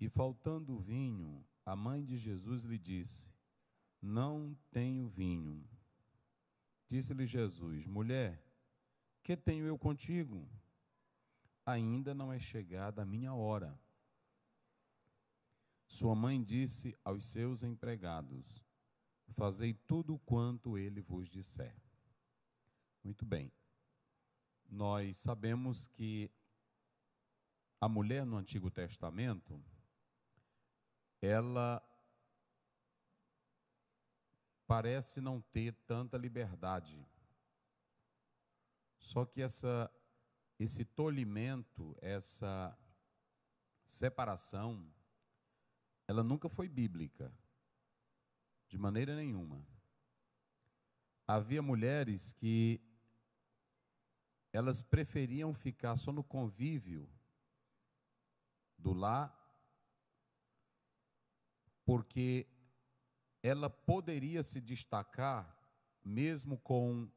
E faltando vinho, a mãe de Jesus lhe disse: Não tenho vinho. Disse-lhe Jesus: Mulher, que tenho eu contigo? Ainda não é chegada a minha hora. Sua mãe disse aos seus empregados: Fazei tudo quanto ele vos disser. Muito bem. Nós sabemos que a mulher no Antigo Testamento, ela parece não ter tanta liberdade. Só que essa, esse tolimento, essa separação, ela nunca foi bíblica, de maneira nenhuma. Havia mulheres que elas preferiam ficar só no convívio do lar porque ela poderia se destacar mesmo com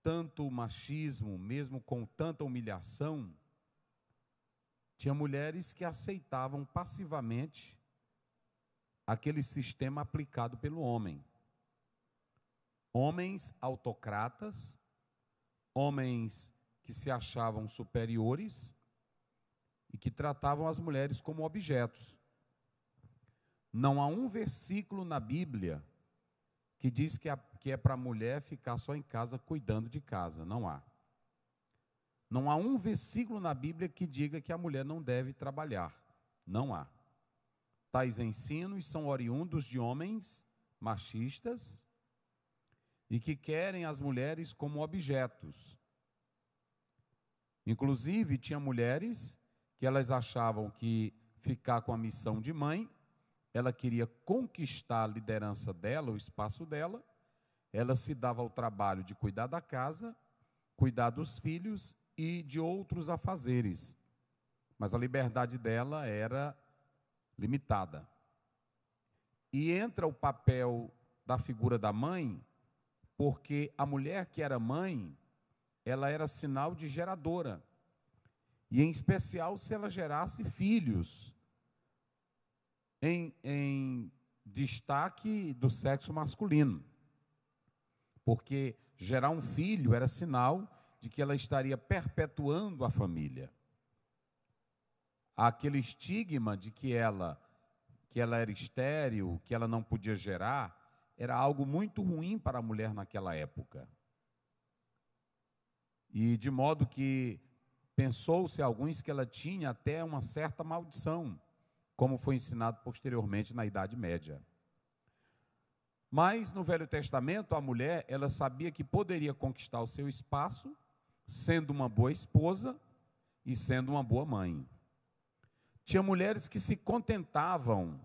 tanto machismo, mesmo com tanta humilhação, tinha mulheres que aceitavam passivamente aquele sistema aplicado pelo homem. Homens autocratas, homens que se achavam superiores e que tratavam as mulheres como objetos. Não há um versículo na Bíblia que diz que, é para a mulher ficar só em casa cuidando de casa. Não há. Não há um versículo na Bíblia que diga que a mulher não deve trabalhar. Não há. Tais ensinos são oriundos de homens machistas e que querem as mulheres como objetos. Inclusive, tinha mulheres que elas achavam que ficar com a missão de mãe ela queria conquistar a liderança dela, o espaço dela, ela se dava ao trabalho de cuidar da casa, cuidar dos filhos e de outros afazeres. Mas a liberdade dela era limitada. E entra o papel da figura da mãe, porque a mulher que era mãe, ela era sinal de geradora. E em especial se ela gerasse filhos em, em destaque do sexo masculino, porque gerar um filho era sinal de que ela estaria perpetuando a família. aquele estigma de que ela que ela era estéril, que ela não podia gerar, era algo muito ruim para a mulher naquela época. E de modo que pensou-se alguns que ela tinha até uma certa maldição como foi ensinado posteriormente na Idade Média. Mas no Velho Testamento, a mulher, ela sabia que poderia conquistar o seu espaço sendo uma boa esposa e sendo uma boa mãe. Tinha mulheres que se contentavam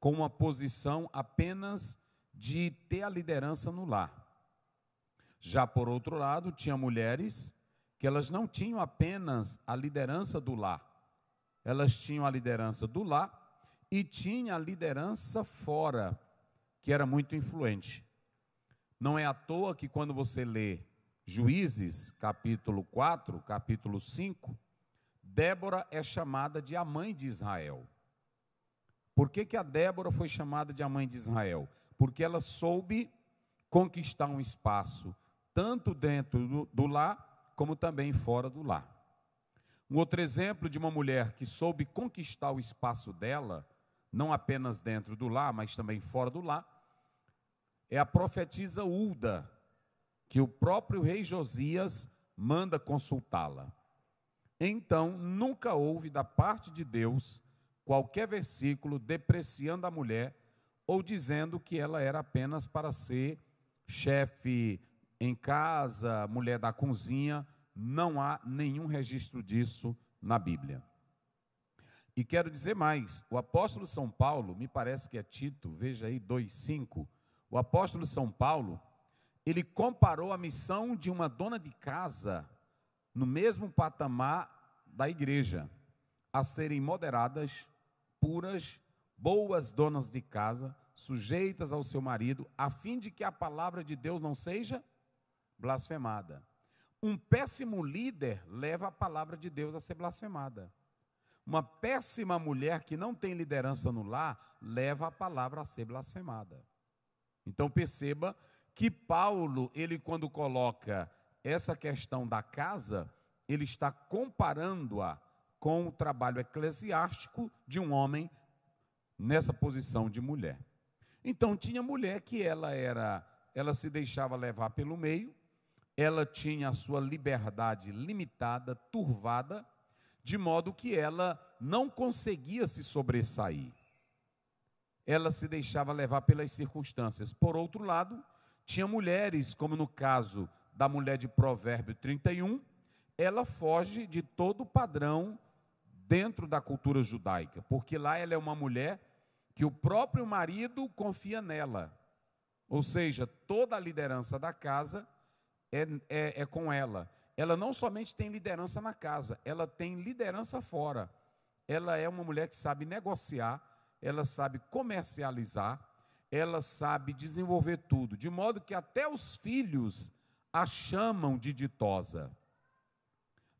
com uma posição apenas de ter a liderança no lar. Já por outro lado, tinha mulheres que elas não tinham apenas a liderança do lar, elas tinham a liderança do lá e tinha a liderança fora, que era muito influente. Não é à toa que quando você lê Juízes, capítulo 4, capítulo 5, Débora é chamada de a mãe de Israel. Por que, que a Débora foi chamada de a mãe de Israel? Porque ela soube conquistar um espaço, tanto dentro do, do lar, como também fora do lar. Um outro exemplo de uma mulher que soube conquistar o espaço dela, não apenas dentro do lar, mas também fora do lar, é a profetisa Ulda, que o próprio rei Josias manda consultá-la. Então, nunca houve da parte de Deus qualquer versículo depreciando a mulher ou dizendo que ela era apenas para ser chefe em casa, mulher da cozinha. Não há nenhum registro disso na Bíblia. E quero dizer mais, o apóstolo São Paulo, me parece que é Tito, veja aí 2:5, o apóstolo São Paulo, ele comparou a missão de uma dona de casa no mesmo patamar da igreja, a serem moderadas, puras, boas donas de casa, sujeitas ao seu marido, a fim de que a palavra de Deus não seja blasfemada. Um péssimo líder leva a palavra de Deus a ser blasfemada. Uma péssima mulher que não tem liderança no lar leva a palavra a ser blasfemada. Então perceba que Paulo, ele quando coloca essa questão da casa, ele está comparando-a com o trabalho eclesiástico de um homem nessa posição de mulher. Então tinha mulher que ela era, ela se deixava levar pelo meio, ela tinha a sua liberdade limitada, turvada, de modo que ela não conseguia se sobressair. Ela se deixava levar pelas circunstâncias. Por outro lado, tinha mulheres, como no caso da mulher de Provérbio 31, ela foge de todo o padrão dentro da cultura judaica, porque lá ela é uma mulher que o próprio marido confia nela. Ou seja, toda a liderança da casa é, é, é com ela. Ela não somente tem liderança na casa, ela tem liderança fora. Ela é uma mulher que sabe negociar, ela sabe comercializar, ela sabe desenvolver tudo, de modo que até os filhos a chamam de ditosa.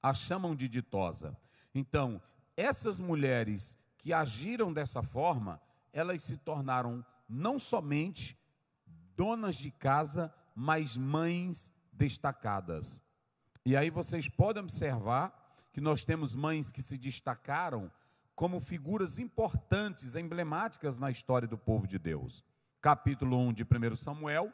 A chamam de ditosa. Então, essas mulheres que agiram dessa forma, elas se tornaram não somente donas de casa, mas mães destacadas. E aí vocês podem observar que nós temos mães que se destacaram como figuras importantes, emblemáticas na história do povo de Deus. Capítulo 1 de 1 Samuel,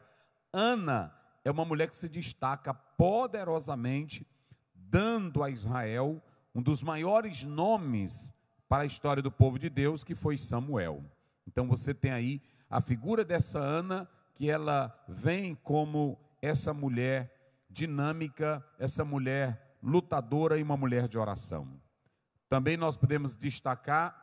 Ana é uma mulher que se destaca poderosamente, dando a Israel um dos maiores nomes para a história do povo de Deus, que foi Samuel. Então você tem aí a figura dessa Ana, que ela vem como essa mulher dinâmica, essa mulher lutadora e uma mulher de oração. Também nós podemos destacar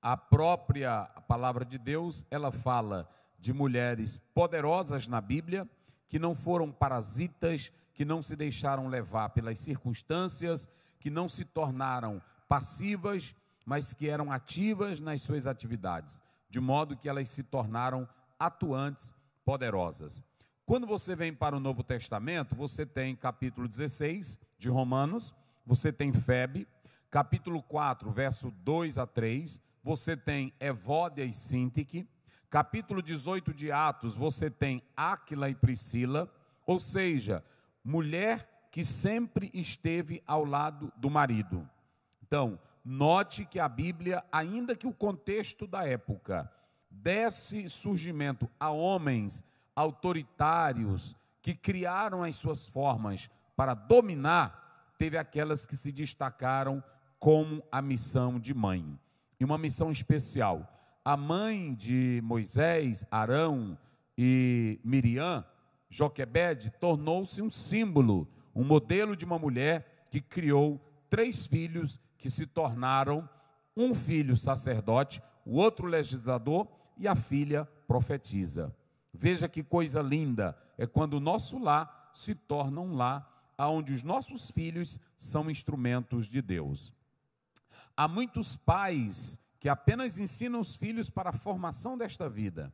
a própria palavra de Deus, ela fala de mulheres poderosas na Bíblia, que não foram parasitas, que não se deixaram levar pelas circunstâncias, que não se tornaram passivas, mas que eram ativas nas suas atividades, de modo que elas se tornaram atuantes, poderosas. Quando você vem para o Novo Testamento, você tem capítulo 16 de Romanos, você tem Febe, capítulo 4, verso 2 a 3, você tem Evódia e Sintique, capítulo 18 de Atos, você tem Áquila e Priscila, ou seja, mulher que sempre esteve ao lado do marido. Então, note que a Bíblia, ainda que o contexto da época desse surgimento a homens autoritários que criaram as suas formas para dominar, teve aquelas que se destacaram como a missão de mãe. E uma missão especial. A mãe de Moisés, Arão e Miriam, Joquebed, tornou-se um símbolo, um modelo de uma mulher que criou três filhos que se tornaram um filho sacerdote, o outro legislador e a filha profetiza. Veja que coisa linda é quando o nosso lar se torna um lar onde os nossos filhos são instrumentos de Deus. Há muitos pais que apenas ensinam os filhos para a formação desta vida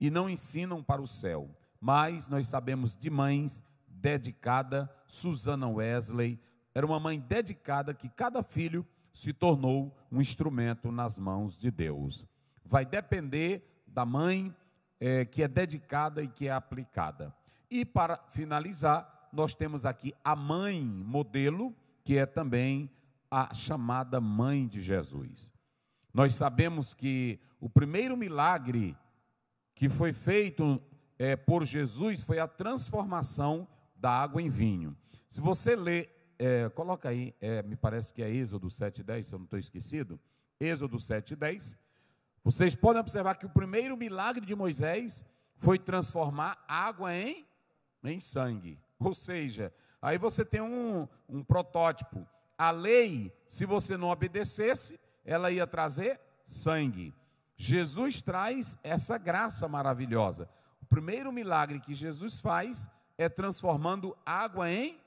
e não ensinam para o céu. Mas nós sabemos de mães dedicada, Susana Wesley, era uma mãe dedicada que cada filho se tornou um instrumento nas mãos de Deus. Vai depender da mãe é, que é dedicada e que é aplicada. E para finalizar, nós temos aqui a mãe modelo, que é também a chamada mãe de Jesus. Nós sabemos que o primeiro milagre que foi feito é, por Jesus foi a transformação da água em vinho. Se você lê, é, coloca aí, é, me parece que é Êxodo 7,10, se eu não estou esquecido, Êxodo 7,10, vocês podem observar que o primeiro milagre de Moisés foi transformar água em, em sangue. Ou seja, aí você tem um, um protótipo. A lei, se você não obedecesse, ela ia trazer sangue. Jesus traz essa graça maravilhosa. O primeiro milagre que Jesus faz é transformando água em,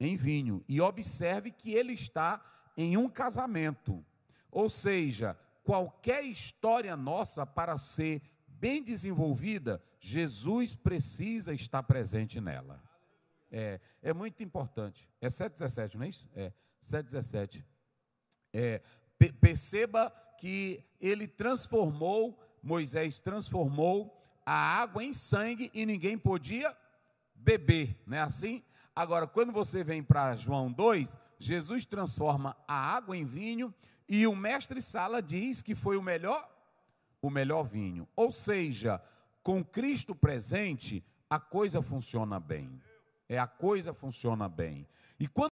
em vinho. E observe que ele está em um casamento. Ou seja, qualquer história nossa para ser bem desenvolvida, Jesus precisa estar presente nela. É, é muito importante. É 717, não é isso? É, 717. É, perceba que ele transformou, Moisés transformou a água em sangue e ninguém podia beber, não é assim? Agora, quando você vem para João 2, Jesus transforma a água em vinho e o mestre Sala diz que foi o melhor, o melhor vinho. Ou seja, com Cristo presente, a coisa funciona bem. É a coisa funciona bem. E quando